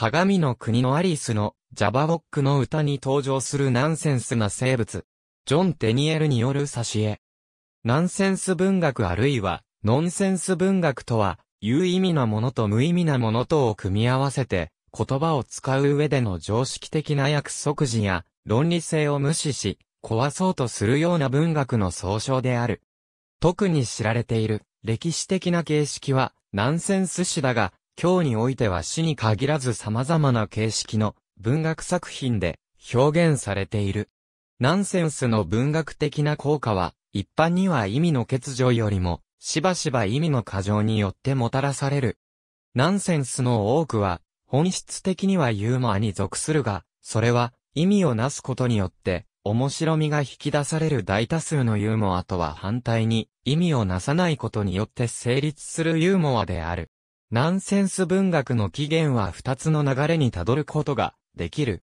鏡の国のアリスのジャバボックの歌に登場するナンセンスな生物。ジョン・テニエルによる挿絵。ナンセンス文学あるいはノンセンス文学とは、有意味なものと無意味なものとを組み合わせて、言葉を使う上での常識的な約束時や論理性を無視し、壊そうとするような文学の総称である。特に知られている歴史的な形式はナンセンス史だが、今日においては詩に限らず様々な形式の文学作品で表現されている。ナンセンスの文学的な効果は、一般には意味の欠如よりも、しばしば意味の過剰によってもたらされる。ナンセンスの多くは、本質的にはユーモアに属するが、それは、意味をなすことによって、面白みが引き出される大多数のユーモアとは反対に、意味をなさないことによって成立するユーモアである。ナンセンス文学の起源は二つの流れにたどることができる。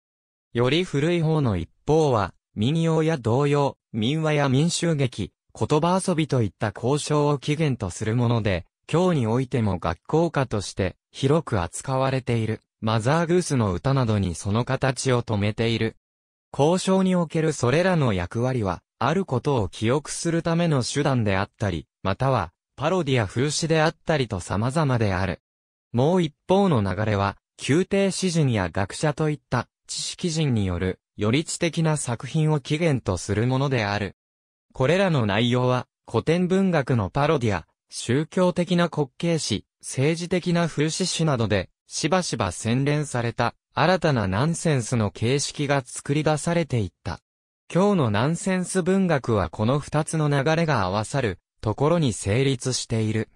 より古い方の一方は、民謡や童謡、民話や民衆劇、言葉遊びといった交渉を起源とするもので、今日においても学校歌として広く扱われている。マザーグースの歌などにその形を止めている。交渉におけるそれらの役割は、あることを記憶するための手段であったり、または、パロディや風刺であったりと様々である。もう一方の流れは、宮廷詩人や学者といった知識人による、より知的な作品を起源とするものである。これらの内容は、古典文学のパロディア、宗教的な国慶詩、政治的な風刺詩などで、しばしば洗練された、新たなナンセンスの形式が作り出されていった。今日のナンセンス文学はこの二つの流れが合わさるところに成立している。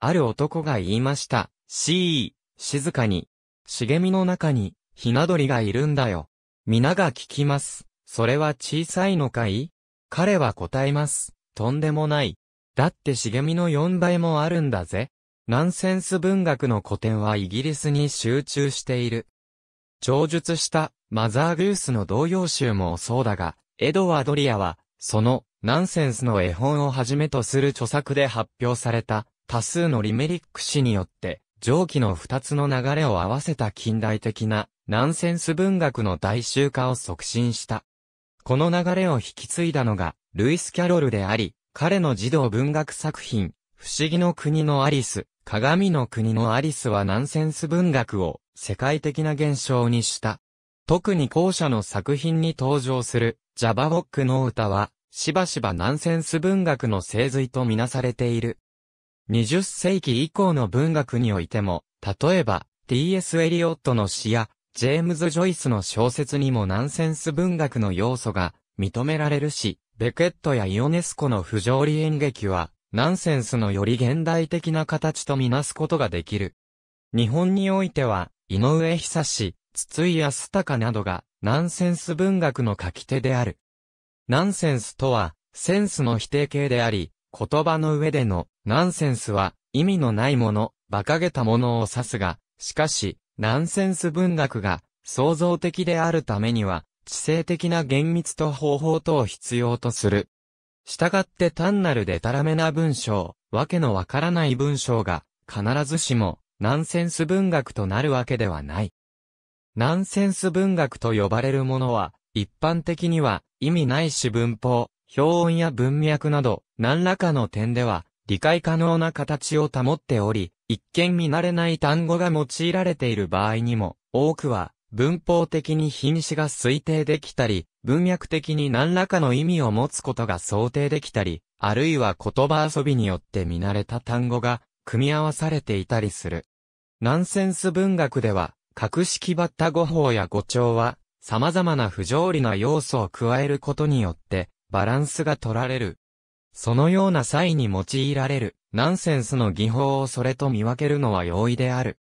ある男が言いました。しー、静かに、茂みの中に、ひな鳥がいるんだよ。皆が聞きます。それは小さいのかい彼は答えます。とんでもない。だって茂みの4倍もあるんだぜ。ナンセンス文学の古典はイギリスに集中している。上述したマザー・グースの同様集もそうだが、エドワード・リアは、そのナンセンスの絵本をはじめとする著作で発表された多数のリメリック詩によって、上記の二つの流れを合わせた近代的なナンセンス文学の大衆化を促進した。この流れを引き継いだのが、ルイス・キャロルであり、彼の児童文学作品、不思議の国のアリス、鏡の国のアリスはナンセンス文学を世界的な現象にした。特に後者の作品に登場する、ジャバボックの歌は、しばしばナンセンス文学の精髄とみなされている。20世紀以降の文学においても、例えば、T.S. エリオットの詩や、ジェームズ・ジョイスの小説にもナンセンス文学の要素が認められるし、ベケットやイオネスコの不条理演劇は、ナンセンスのより現代的な形とみなすことができる。日本においては、井上久志、筒井康隆などが、ナンセンス文学の書き手である。ナンセンスとは、センスの否定形であり、言葉の上での、ナンセンスは、意味のないもの、馬鹿げたものを指すが、しかし、ナンセンス文学が、創造的であるためには、知性的な厳密と方法とを必要とする。従って単なるデタラメな文章、わけのわからない文章が、必ずしも、ナンセンス文学となるわけではない。ナンセンス文学と呼ばれるものは、一般的には、意味ないし文法、表音や文脈など、何らかの点では、理解可能な形を保っており、一見見慣れない単語が用いられている場合にも、多くは、文法的に品詞が推定できたり、文脈的に何らかの意味を持つことが想定できたり、あるいは言葉遊びによって見慣れた単語が組み合わされていたりする。ナンセンス文学では、格式バッタ語法や語調は、様々な不条理な要素を加えることによって、バランスが取られる。そのような際に用いられる、ナンセンスの技法をそれと見分けるのは容易である。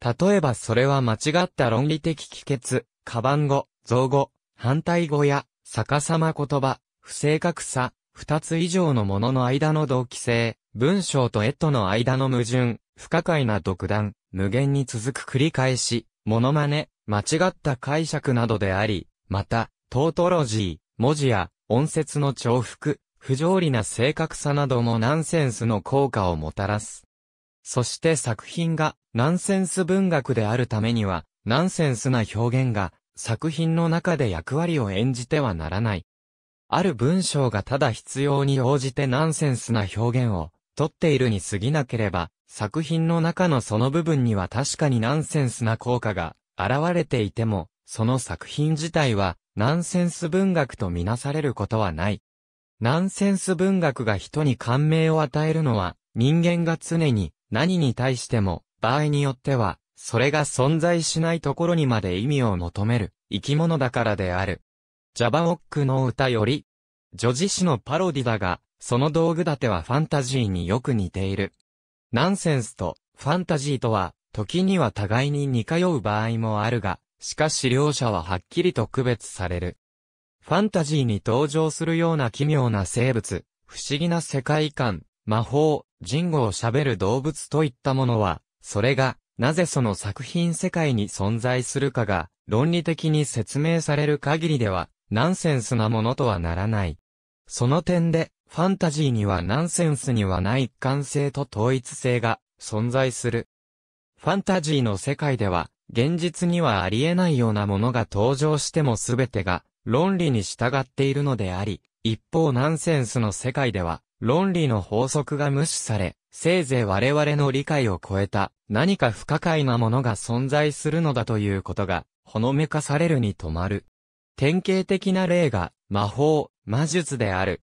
例えばそれは間違った論理的帰結、カバン語、造語、反対語や、逆さま言葉、不正確さ、二つ以上のものの間の同期性、文章と絵との間の矛盾、不可解な独断、無限に続く繰り返し、モノマネ、間違った解釈などであり、また、トートロジー、文字や音節の重複、不条理な正確さなどもナンセンスの効果をもたらす。そして作品がナンセンス文学であるためには、ナンセンスな表現が作品の中で役割を演じてはならない。ある文章がただ必要に応じてナンセンスな表現をとっているに過ぎなければ、作品の中のその部分には確かにナンセンスな効果が現れていても、その作品自体は、ナンセンス文学とみなされることはない。ナンセンス文学が人に感銘を与えるのは、人間が常に何に対しても、場合によっては、それが存在しないところにまで意味を求める生き物だからである。ジャバオックの歌より、女子詩のパロディだが、その道具立てはファンタジーによく似ている。ナンセンスとファンタジーとは時には互いに似通う場合もあるが、しかし両者ははっきりと区別される。ファンタジーに登場するような奇妙な生物、不思議な世界観、魔法、人語を喋る動物といったものは、それが、なぜその作品世界に存在するかが、論理的に説明される限りでは、ナンセンスなものとはならない。その点で、ファンタジーにはナンセンスにはない一貫性と統一性が存在する。ファンタジーの世界では、現実にはありえないようなものが登場しても全てが論理に従っているのであり、一方ナンセンスの世界では、論理の法則が無視され、せいぜい我々の理解を超えた何か不可解なものが存在するのだということが、ほのめかされるに止まる。典型的な例が、魔法、魔術である。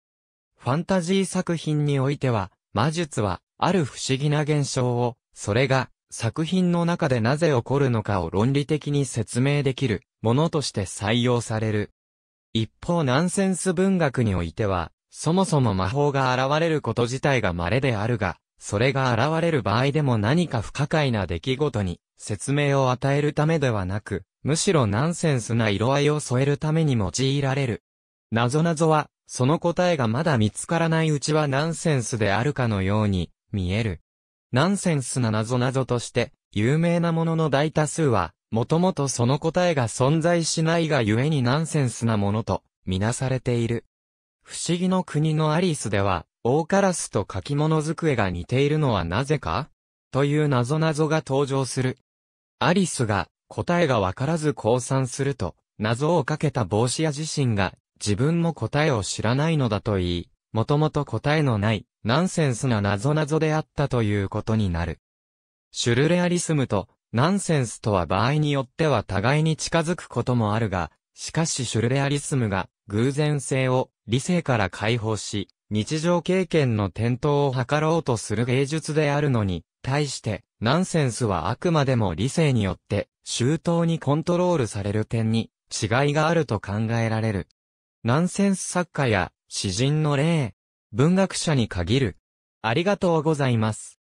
ファンタジー作品においては、魔術は、ある不思議な現象を、それが、作品の中でなぜ起こるのかを論理的に説明できるものとして採用される。一方ナンセンス文学においては、そもそも魔法が現れること自体が稀であるが、それが現れる場合でも何か不可解な出来事に説明を与えるためではなく、むしろナンセンスな色合いを添えるために用いられる。なぞなぞは、その答えがまだ見つからないうちはナンセンスであるかのように見える。ナンセンスな謎謎として、有名なものの大多数は、もともとその答えが存在しないがゆえにナンセンスなものと、みなされている。不思議の国のアリスでは、大カラスと書き物机が似ているのはなぜかという謎謎が登場する。アリスが、答えがわからず降参すると、謎をかけた帽子屋自身が、自分も答えを知らないのだと言い、もともと答えのない、ナンセンスな謎ぞであったということになる。シュルレアリスムとナンセンスとは場合によっては互いに近づくこともあるが、しかしシュルレアリスムが偶然性を理性から解放し、日常経験の転倒を図ろうとする芸術であるのに、対して、ナンセンスはあくまでも理性によって、周到にコントロールされる点に、違いがあると考えられる。ナンセンス作家や、詩人の例、文学者に限る。ありがとうございます。